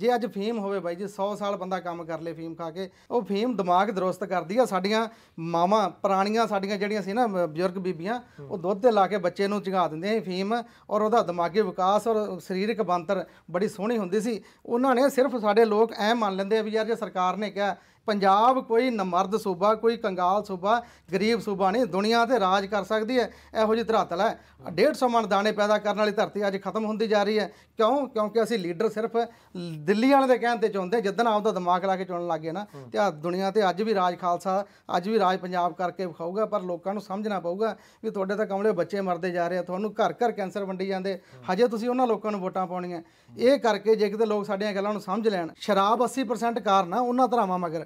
ਜੇ ਅੱਜ ਫੀਮ ਹੋਵੇ ਬਾਈ ਜੀ 100 ਸਾਲ ਬੰਦਾ ਕੰਮ ਕਰ ਲੇ ਫੀਮ ਖਾ ਕੇ ਉਹ ਫੀਮ ਦਿਮਾਗ ਦਰੁਸਤ ਕਰਦੀ ਆ ਸਾਡੀਆਂ ਮਾਵਾਂ ਪੁਰਾਣੀਆਂ ਸਾਡੀਆਂ ਜਿਹੜੀਆਂ ਸੀ ਨਾ ਬਜ਼ੁਰਗ ਬੀਬੀਆਂ ਉਹ ਦੁੱਧ ਤੇ ਲਾ ਕੇ ਬੱਚੇ ਨੂੰ ਚਗਾ ਦਿੰਦੇ ਸੀ ਫੀਮ ਔਰ ਉਹਦਾ ਦਿਮਾਗੀ ਵਿਕਾਸ ਔਰ ਸਰੀਰਕ ਬੰਤਰ ਬੜੀ ਸੋਹਣੀ ਹੁੰਦੀ ਸੀ ਉਹਨਾਂ ਨੇ ਸਿਰਫ ਸਾਡੇ ਲੋਕ ਐ ਮੰਨ ਲੈਂਦੇ ਆ ਵੀ ਯਾਰ ਜੇ ਸਰਕਾਰ ਨੇ ਕਿਹਾ ਪੰਜਾਬ ਕੋਈ ਨਮਰਦ ਸੂਬਾ ਕੋਈ ਕੰਗਾਲ ਸੂਬਾ ਗਰੀਬ ਸੂਬਾ ਨਹੀਂ ਦੁਨੀਆ ਤੇ ਰਾਜ ਕਰ ਸਕਦੀ ਹੈ ਇਹੋ ਜਿਹੀ ਧਰਾਤਲ ਹੈ 150 ਮਣ ਦਾਣੇ ਪੈਦਾ ਕਰਨ ਵਾਲੀ ਧਰਤੀ ਅੱਜ ਖਤਮ ਹੁੰਦੀ ਜਾ ਰਹੀ ਹੈ ਕਿਉਂ ਕਿਉਂਕਿ ਅਸੀਂ ਲੀਡਰ ਸਿਰਫ ਦਿੱਲੀ ਵਾਲੇ ਦੇ ਕਹਿਣ ਤੇ ਚੁਣਦੇ ਜਿੱਦਣ ਆਪਦਾ ਦਿਮਾਗ ਲਾ ਕੇ ਚੁਣਨ ਲੱਗੇ ਨਾ ਤੇ ਆ ਦੁਨੀਆ ਤੇ ਅੱਜ ਵੀ ਰਾਜ ਖਾਲਸਾ ਅੱਜ ਵੀ ਰਾਜ ਪੰਜਾਬ ਕਰਕੇ ਵਿਖਾਊਗਾ ਪਰ ਲੋਕਾਂ ਨੂੰ ਸਮਝਣਾ ਪਊਗਾ ਵੀ ਤੁਹਾਡੇ ਤਾਂ ਕਮਲੇ ਬੱਚੇ ਮਰਦੇ ਜਾ ਰਹੇ ਆ ਤੁਹਾਨੂੰ ਘਰ ਘਰ ਕੈਂਸਰ ਵੰਡੀ ਜਾਂਦੇ ਹਜੇ ਤੁਸੀਂ ਉਹਨਾਂ ਲੋਕਾਂ ਨੂੰ ਵੋਟਾਂ ਪਾਉਣੀਆਂ ਇਹ ਕਰਕੇ ਜੇ ਕਿਤੇ ਲੋਕ ਸਾਡੀਆਂ ਗੱਲਾਂ ਨੂੰ ਸਮਝ ਲੈਣ ਸ਼ਰਾਬ 80% ਕਾਰਨ ਆ ਉਹਨਾਂ ਧਰਾਵਾਂ ਮਗਰ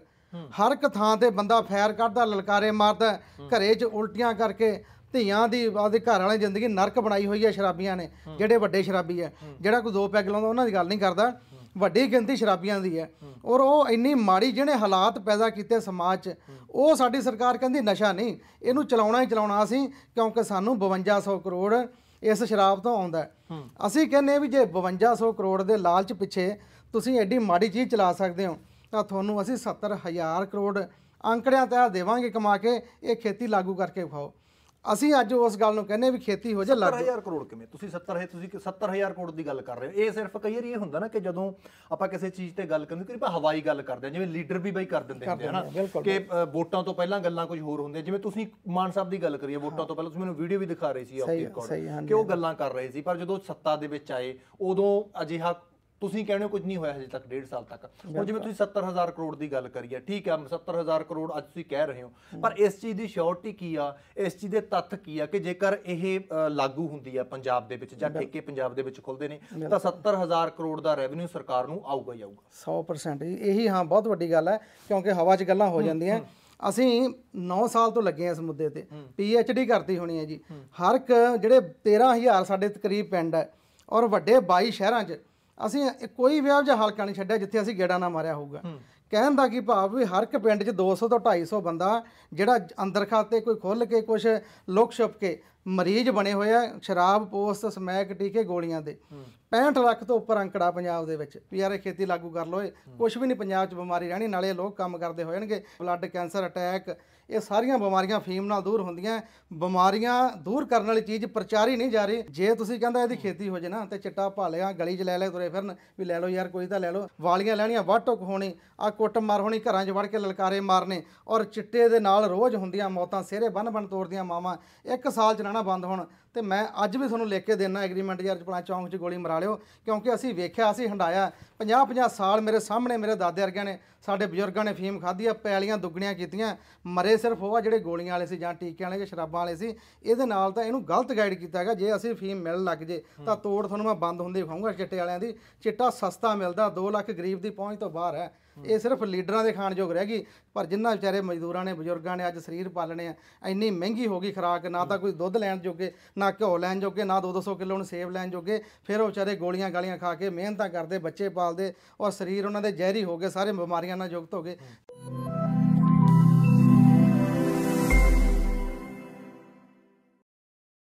ਹਰ ਇੱਕ ਥਾਂ ਤੇ ਬੰਦਾ ਫੈਰ ਕਰਦਾ ਲਲਕਾਰੇ ਮਾਰਦਾ ਘਰੇ 'ਚ ਉਲਟੀਆਂ ਕਰਕੇ ਧੀਆਂ ਦੀ ਆਪਦੇ ਘਰ ਵਾਲੇ ਜ਼ਿੰਦਗੀ ਨਰਕ ਬਣਾਈ ਹੋਈ ਹੈ ਸ਼ਰਾਬੀਆਂ ਨੇ ਜਿਹੜੇ ਵੱਡੇ ਸ਼ਰਾਬੀ ਹੈ ਜਿਹੜਾ ਕੋਈ ਦੋ ਪੈਗ ਲਾਉਂਦਾ ਉਹਨਾਂ ਦੀ ਗੱਲ ਨਹੀਂ ਕਰਦਾ ਵੱਡੀ ਗਿਣਤੀ ਸ਼ਰਾਬੀਆਂ ਦੀ ਹੈ ਔਰ ਉਹ ਇੰਨੀ ਮਾੜੀ ਜਿਹਨੇ ਹਾਲਾਤ ਪੈਦਾ ਕੀਤੇ ਸਮਾਜ 'ਚ ਉਹ ਸਾਡੀ ਸਰਕਾਰ ਕਹਿੰਦੀ ਨਸ਼ਾ ਨਹੀਂ ਇਹਨੂੰ ਚਲਾਉਣਾ ਹੀ ਚਲਾਉਣਾ ਅਸੀਂ ਕਿਉਂਕਿ ਸਾਨੂੰ 5200 ਕਰੋੜ ਇਸ ਸ਼ਰਾਬ ਤੋਂ ਆਉਂਦਾ ਅਸੀਂ ਕਹਿੰਨੇ ਵੀ ਜੇ 5200 ਕਰੋੜ ਦੇ ਲਾਲਚ ਪਿੱਛੇ ਤੁਸੀਂ ਐਡੀ ਮਾੜੀ ਚੀਜ਼ ਚਲਾ ਸਕਦੇ ਹੋ ਤਾਂ ਤੁਹਾਨੂੰ ਅਸੀਂ 70000 ਕਰੋੜ ਅੰਕੜਿਆਂ ਤਹਿ ਦੇਵਾਂਗੇ ਕਮਾ ਕੇ ਇਹ ਖੇਤੀ ਲਾਗੂ ਕਰਕੇ ਖਾਓ ਅਸੀਂ ਅੱਜ ਉਸ ਗੱਲ ਨੂੰ ਕਹਿੰਨੇ ਵੀ ਖੇਤੀ ਹੋ ਜਾ ਲੱਗ 70000 ਕਰੋੜ ਕਿਵੇਂ ਤੁਸੀਂ 70 ਹੈ ਤੁਸੀਂ 70000 ਕਰੋੜ ਦੀ ਗੱਲ ਕਰ ਰਹੇ ਹੋ ਇਹ ਸਿਰਫ ਕਈ ਵਾਰੀ ਇਹ ਹੁੰਦਾ ਨਾ ਕਿ ਜਦੋਂ ਆਪਾਂ ਕਿਸੇ ਚੀਜ਼ ਤੇ ਗੱਲ ਕਰਦੇ ਕਿ ਆਪਾਂ ਹਵਾਈ ਗੱਲ ਕਰਦੇ ਆ ਜਿਵੇਂ ਲੀਡਰ ਵੀ ਬਈ ਕਰ ਦਿੰਦੇ ਹੁੰਦੇ ਹਨਾ ਕਿ ਵੋਟਾਂ ਤੋਂ ਪਹਿਲਾਂ ਗੱਲਾਂ ਕੁਝ ਹੋਰ ਹੁੰਦੀਆਂ ਜਿਵੇਂ ਤੁਸੀਂ ਮਾਨ ਸਾਹਿਬ ਦੀ ਗੱਲ ਕਰੀਏ ਵੋਟਾਂ ਤੋਂ ਪਹਿਲਾਂ ਤੁਸੀਂ ਮੈਨੂੰ ਵੀਡੀਓ ਵੀ ਦਿਖਾ ਰਹੇ ਸੀ ਆਪਕੇ ਰਿਕਾਰਡ ਕਿ ਉਹ ਗੱਲਾਂ ਕਰ ਰਹੇ ਸੀ ਪਰ ਜਦੋਂ ਸੱਤਾ ਦੇ ਵਿੱਚ ਆਏ ਉਦੋਂ ਅਜਿਹਾ ਤੁਸੀਂ ਕਹਿੰਦੇ ਹੋ ਕੁਝ ਨਹੀਂ ਹੋਇਆ ਹਜੇ ਤੱਕ 1.5 ਸਾਲ ਤੱਕ ਹੁਣ ਜਿਵੇਂ ਤੁਸੀਂ 70000 ਕਰੋੜ ਦੀ ਗੱਲ ਕਰੀ ਹੈ ਠੀਕ ਹੈ 70000 ਕਰੋੜ ਅੱਜ ਤੁਸੀਂ ਕਹਿ ਰਹੇ ਹੋ ਪਰ ਇਸ ਚੀਜ਼ ਦੀ ਸ਼ੋਰਟੀ ਕੀ ਆ ਇਸ ਚੀਜ਼ ਦੇ ਤੱਥ ਕੀ ਆ ਕਿ ਜੇਕਰ ਇਹ ਲਾਗੂ ਹੁੰਦੀ ਆ ਪੰਜਾਬ ਦੇ ਵਿੱਚ ਜਾਂ ਠੇਕੇ ਪੰਜਾਬ ਦੇ ਵਿੱਚ ਖੁੱਲਦੇ ਨੇ ਤਾਂ 70000 ਕਰੋੜ ਦਾ ਰੈਵਨਿਊ ਸਰਕਾਰ ਨੂੰ ਆਊਗਾ ਹੀ ਆਊਗਾ 100% ਜੀ ਇਹੀ ਹਾਂ ਬਹੁਤ ਵੱਡੀ ਗੱਲ ਹੈ ਕਿਉਂਕਿ ਹਵਾ 'ਚ ਗੱਲਾਂ ਹੋ ਜਾਂਦੀਆਂ ਅਸੀਂ 9 ਸਾਲ ਤੋਂ ਲੱਗੇ ਆ ਇਸ ਮੁੱਦੇ ਤੇ ਪੀ ਐਚ ਡੀ ਕਰਤੀ ਹੋਣੀ ਹੈ ਜੀ ਹਰ ਇੱਕ ਜਿਹੜੇ 13000 ਸਾਡੇ ਤਕਰੀਬ ਪਿੰਡ ਹੈ ਔਰ ਵੱਡੇ 22 ਸ਼ਹਿਰਾਂ 'ਚ ਅਸੀਂ ਕੋਈ ਵਿਆਹ ਜਾਂ ਹਲਕਾ ਨਹੀਂ ਛੱਡਿਆ ਜਿੱਥੇ ਅਸੀਂ ਗੇੜਾ ਨਾ ਮਾਰਿਆ ਹੋਊਗਾ ਕਹਿਣ ਦਾ ਕੀ ਭਾਵ ਵੀ ਹਰ ਇੱਕ ਪਿੰਡ 'ਚ 200 ਤੋਂ 250 ਬੰਦਾ ਜਿਹੜਾ ਅੰਦਰ ਖਾਤੇ ਕੋਈ ਖੁੱਲ ਕੇ ਕੁਝ ਲੋਕ ਛੁਪ ਕੇ ਮਰੀਜ਼ ਬਣੇ ਹੋਏ ਆ ਸ਼ਰਾਬ ਪੋਸਤ ਸਮੈਕ ਟੀਕੇ ਗੋਲੀਆਂ ਦੇ 65 ਲੱਖ ਤੋਂ ਉੱਪਰ ਅੰਕੜਾ ਪੰਜਾਬ ਦੇ ਵਿੱਚ ਯਾਰ ਇਹ ਖੇਤੀ ਲਾਗੂ ਕਰ ਲੋਏ ਕੁਝ ਵੀ ਨਹੀਂ ਪੰਜਾਬ 'ਚ ਬਿਮਾਰੀ ਰਹਿਣੀ ਨਾਲੇ ਲੋਕ ਕੰਮ ਕਰਦੇ ਹੋਣਗੇ ਬਲੱਡ ਕੈਂਸਰ ਅਟੈਕ ਇਹ ਸਾਰੀਆਂ ਬਿਮਾਰੀਆਂ ਫੀਮ ਨਾਲ ਦੂਰ ਹੁੰਦੀਆਂ ਬਿਮਾਰੀਆਂ ਦੂਰ ਕਰਨ ਵਾਲੀ ਚੀਜ਼ ਪ੍ਰਚਾਰੀ ਨਹੀਂ ਜਾ ਰਹੀ ਜੇ ਤੁਸੀਂ ਕਹਿੰਦਾ ਇਹਦੀ ਖੇਤੀ ਹੋ ਜੇ ਨਾ ਤੇ ਚਿੱਟਾ ਭਾਲਿਆ ਗਲੀ 'ਚ ਲੈ ਲੈ ਤੁਰੇ ਫਿਰਨ ਵੀ ਲੈ ਲਓ ਯਾਰ ਕੋਈ ਤਾਂ ਲੈ ਲਓ ਵਾਲੀਆਂ ਲੈਣੀਆਂ ਵਾਟੋਕ ਹੋਣੀ ਆ ਕੁੱਟ ਮਾਰ ਹੋਣੀ ਘਰਾਂ 'ਚ ਵੜ ਕੇ ਲਲਕਾਰੇ ਮਾਰਨੇ ਔਰ ਚਿੱਟੇ ਦੇ ਨਾਲ ਰੋਜ਼ ਹੁੰਦੀਆਂ ਮੌਤਾਂ ਸਿਹਰੇ ਬੰਨ ਬੰਨ ਤੋੜਦੀਆਂ ਮਾਵਾਂ ਇੱਕ ਸਾਲ 'ਚ ਨਾ ਬੰਦ ਹੋਣ ਤੇ ਮੈਂ ਅੱਜ ਵੀ ਤੁਹਾਨੂੰ ਲਿਖ ਕੇ ਦੇਣਾ ਐਗਰੀਮੈਂਟ ਯਾਰ ਚਪਣਾ ਚੌਂਕ 'ਚ ਗੋਲੀ ਮਰਾ ਲਿਓ ਕਿਉਂਕਿ ਅਸੀਂ ਵੇਖਿਆ ਅਸੀਂ ਹੰਡਾਇਆ 50 50 ਸਾਲ ਮੇਰੇ ਸਾਹਮਣੇ ਮੇਰੇ ਦਾਦੇ ਵਰਗਿਆਂ ਨੇ ਸਾਡੇ ਬਜ਼ੁਰਗਾਂ ਨੇ ਫੀਮ ਖਾਧੀ ਆ ਪੈਲੀਆਂ ਦੁੱਗਣੀਆਂ ਕੀਤੀਆਂ ਮਰੇ ਸਿਰਫ ਉਹ ਆ ਜਿਹੜੇ ਗੋਲੀਆਂ ਵਾਲੇ ਸੀ ਜਾਂ ਟੀਕਿਆਂ ਵਾਲੇ ਜਾਂ ਸ਼ਰਾਬਾਂ ਵਾਲੇ ਸੀ ਇਹਦੇ ਨਾਲ ਤਾਂ ਇਹਨੂੰ ਗਲਤ ਗਾਈਡ ਕੀਤਾ ਹੈਗਾ ਜੇ ਅਸੀਂ ਫੀਮ ਮਿਲਣ ਲੱਗ ਜੇ ਤਾਂ ਤੋੜ ਤੁਹਾਨੂੰ ਮੈਂ ਬੰਦ ਹੁੰਦੇ ਖਾਉਂਗਾ ਚਿੱਟੇ ਵਾਲਿਆਂ ਦੀ ਚਿੱਟਾ ਸਸਤਾ ਮਿਲਦਾ 2 ਲੱਖ ਗਰੀਬ ਦੀ ਪਹੁੰਚ ਤੋਂ ਬਾਹਰ ਹੈ ਇਹ ਸਿਰਫ ਲੀਡਰਾਂ ਦੇ ਖਾਣ ਯੋਗ ਰਹਿ ਗਈ ਪਰ ਜਿੰਨਾ ਵਿਚਾਰੇ ਮਜ਼ਦੂਰਾਂ ਨੇ ਬਜ਼ੁਰਗਾਂ ਨੇ ਅੱਜ ਸਰੀਰ ਪਾਲਣੇ ਆ ਇੰਨੀ ਮਹਿੰਗੀ ਹੋ ਗਈ ਖਰਾਕ ਨਾ ਤਾਂ ਕੋਈ ਦੁੱਧ ਲੈਣ ਜੋਗੇ ਨਾ ਘਿਓ ਲੈਣ ਜੋਗੇ ਨਾ 200 ਕਿਲੋ ਨੂੰ ਸੇਬ ਲੈਣ ਜੋਗੇ ਫਿਰ ਉਹ ਵਿਚਾਰੇ ਗੋਲੀਆਂ ਗਾਲੀਆਂ ਖਾ ਕੇ ਮਿਹਨਤਾਂ ਕਰਦੇ ਬੱਚੇ ਪਾਲਦੇ ਔਰ ਸਰੀਰ ਉਹਨਾਂ ਦੇ ਜ਼ਹਿਰੀ ਹੋ ਗਏ ਸਾਰੇ ਬਿਮਾਰੀਆਂ ਨਾਲ ਯੁਕਤ ਹੋ ਗਏ